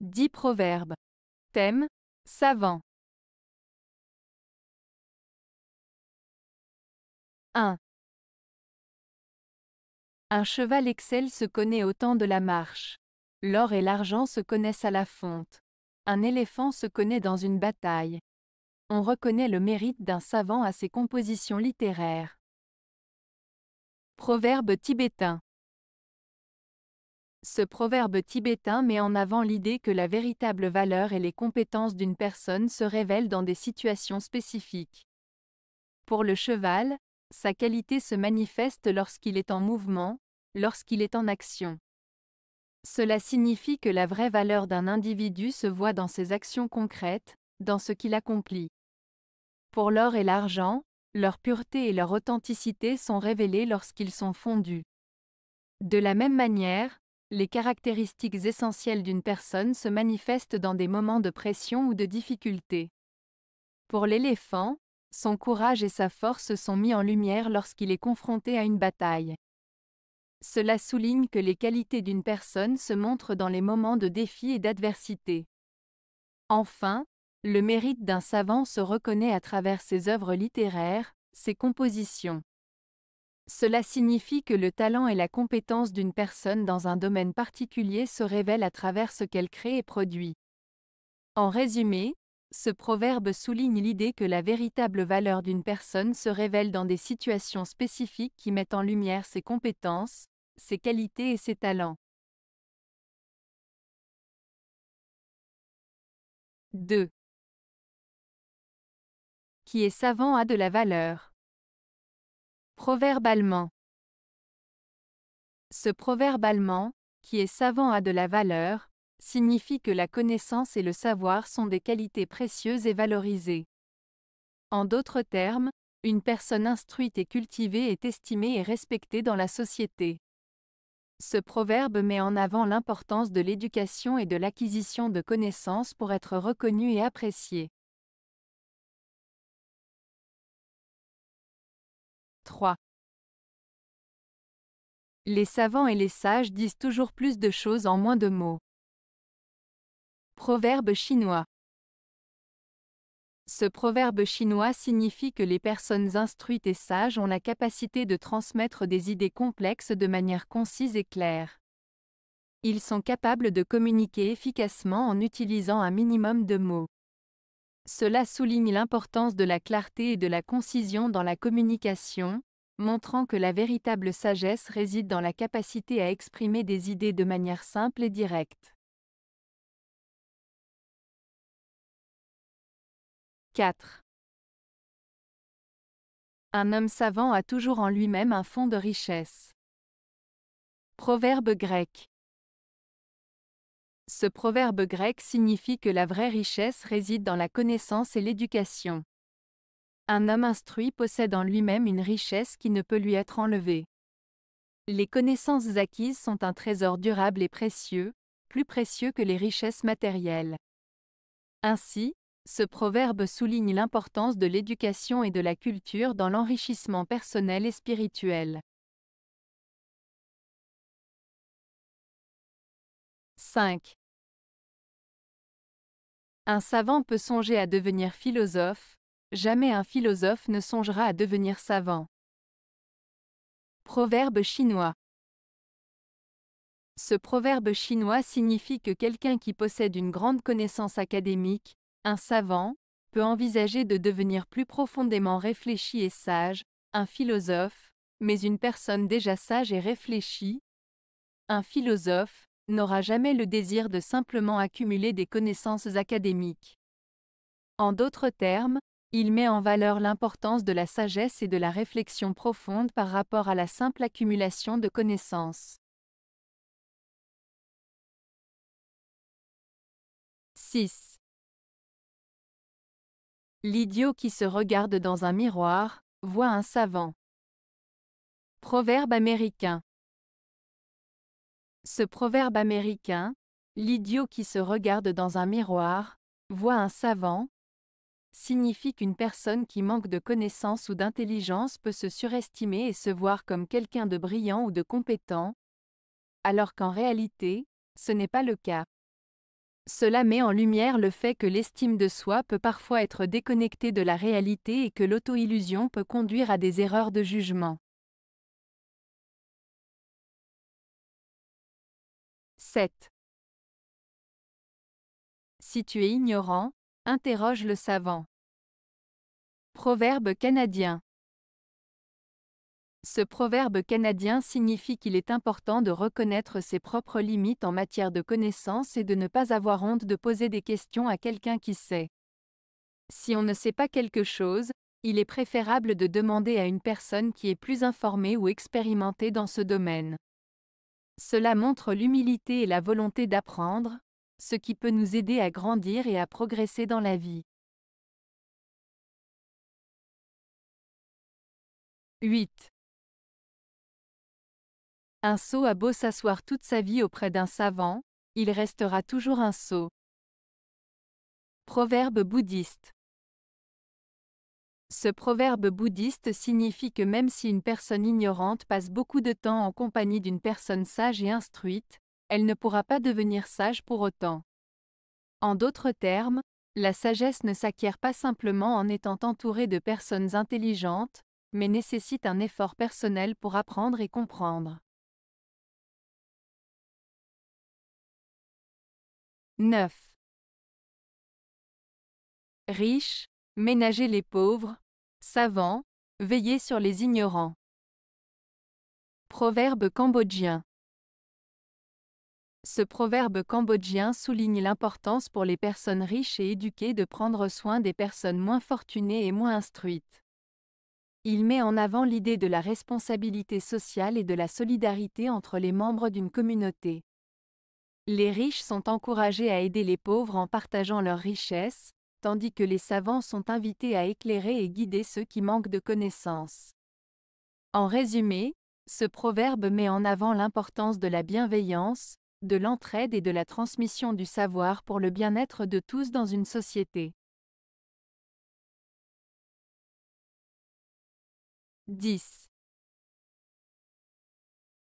10 proverbes. Thème Savant. 1. Un cheval excelle se connaît au temps de la marche. L'or et l'argent se connaissent à la fonte. Un éléphant se connaît dans une bataille. On reconnaît le mérite d'un savant à ses compositions littéraires. Proverbe tibétain. Ce proverbe tibétain met en avant l'idée que la véritable valeur et les compétences d'une personne se révèlent dans des situations spécifiques. Pour le cheval, sa qualité se manifeste lorsqu'il est en mouvement, lorsqu'il est en action. Cela signifie que la vraie valeur d'un individu se voit dans ses actions concrètes, dans ce qu'il accomplit. Pour l'or et l'argent, leur pureté et leur authenticité sont révélées lorsqu'ils sont fondus. De la même manière, les caractéristiques essentielles d'une personne se manifestent dans des moments de pression ou de difficulté. Pour l'éléphant, son courage et sa force sont mis en lumière lorsqu'il est confronté à une bataille. Cela souligne que les qualités d'une personne se montrent dans les moments de défi et d'adversité. Enfin, le mérite d'un savant se reconnaît à travers ses œuvres littéraires, ses compositions. Cela signifie que le talent et la compétence d'une personne dans un domaine particulier se révèlent à travers ce qu'elle crée et produit. En résumé, ce proverbe souligne l'idée que la véritable valeur d'une personne se révèle dans des situations spécifiques qui mettent en lumière ses compétences, ses qualités et ses talents. 2. Qui est savant a de la valeur. Proverbe allemand. Ce proverbe allemand, qui est savant a de la valeur, signifie que la connaissance et le savoir sont des qualités précieuses et valorisées. En d'autres termes, une personne instruite et cultivée est estimée et respectée dans la société. Ce proverbe met en avant l'importance de l'éducation et de l'acquisition de connaissances pour être reconnu et apprécié. 3. Les savants et les sages disent toujours plus de choses en moins de mots. Proverbe chinois. Ce proverbe chinois signifie que les personnes instruites et sages ont la capacité de transmettre des idées complexes de manière concise et claire. Ils sont capables de communiquer efficacement en utilisant un minimum de mots. Cela souligne l'importance de la clarté et de la concision dans la communication, montrant que la véritable sagesse réside dans la capacité à exprimer des idées de manière simple et directe. 4. Un homme savant a toujours en lui-même un fond de richesse. Proverbe grec. Ce proverbe grec signifie que la vraie richesse réside dans la connaissance et l'éducation. Un homme instruit possède en lui-même une richesse qui ne peut lui être enlevée. Les connaissances acquises sont un trésor durable et précieux, plus précieux que les richesses matérielles. Ainsi, ce proverbe souligne l'importance de l'éducation et de la culture dans l'enrichissement personnel et spirituel. 5. Un savant peut songer à devenir philosophe, jamais un philosophe ne songera à devenir savant. Proverbe chinois Ce proverbe chinois signifie que quelqu'un qui possède une grande connaissance académique, un savant, peut envisager de devenir plus profondément réfléchi et sage, un philosophe, mais une personne déjà sage et réfléchie, un philosophe, n'aura jamais le désir de simplement accumuler des connaissances académiques. En d'autres termes, il met en valeur l'importance de la sagesse et de la réflexion profonde par rapport à la simple accumulation de connaissances. 6. L'idiot qui se regarde dans un miroir, voit un savant. Proverbe américain. Ce proverbe américain, l'idiot qui se regarde dans un miroir, voit un savant, signifie qu'une personne qui manque de connaissances ou d'intelligence peut se surestimer et se voir comme quelqu'un de brillant ou de compétent, alors qu'en réalité, ce n'est pas le cas. Cela met en lumière le fait que l'estime de soi peut parfois être déconnectée de la réalité et que l'auto-illusion peut conduire à des erreurs de jugement. Si tu es ignorant, interroge le savant. Proverbe canadien. Ce proverbe canadien signifie qu'il est important de reconnaître ses propres limites en matière de connaissances et de ne pas avoir honte de poser des questions à quelqu'un qui sait. Si on ne sait pas quelque chose, il est préférable de demander à une personne qui est plus informée ou expérimentée dans ce domaine. Cela montre l'humilité et la volonté d'apprendre, ce qui peut nous aider à grandir et à progresser dans la vie. 8. Un sot a beau s'asseoir toute sa vie auprès d'un savant, il restera toujours un sot. Proverbe bouddhiste. Ce proverbe bouddhiste signifie que même si une personne ignorante passe beaucoup de temps en compagnie d'une personne sage et instruite, elle ne pourra pas devenir sage pour autant. En d'autres termes, la sagesse ne s'acquiert pas simplement en étant entourée de personnes intelligentes, mais nécessite un effort personnel pour apprendre et comprendre. 9. Riche, Ménager les pauvres, savants, veiller sur les ignorants. Proverbe cambodgien Ce proverbe cambodgien souligne l'importance pour les personnes riches et éduquées de prendre soin des personnes moins fortunées et moins instruites. Il met en avant l'idée de la responsabilité sociale et de la solidarité entre les membres d'une communauté. Les riches sont encouragés à aider les pauvres en partageant leurs richesses, tandis que les savants sont invités à éclairer et guider ceux qui manquent de connaissances. En résumé, ce proverbe met en avant l'importance de la bienveillance, de l'entraide et de la transmission du savoir pour le bien-être de tous dans une société. 10.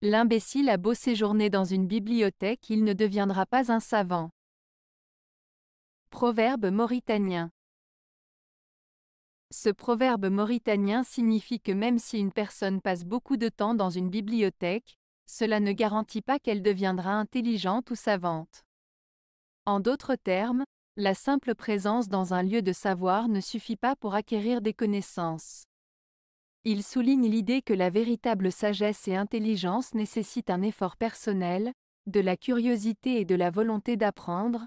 L'imbécile a beau séjourner dans une bibliothèque, il ne deviendra pas un savant. Proverbe mauritanien. Ce proverbe mauritanien signifie que même si une personne passe beaucoup de temps dans une bibliothèque, cela ne garantit pas qu'elle deviendra intelligente ou savante. En d'autres termes, la simple présence dans un lieu de savoir ne suffit pas pour acquérir des connaissances. Il souligne l'idée que la véritable sagesse et intelligence nécessitent un effort personnel, de la curiosité et de la volonté d'apprendre,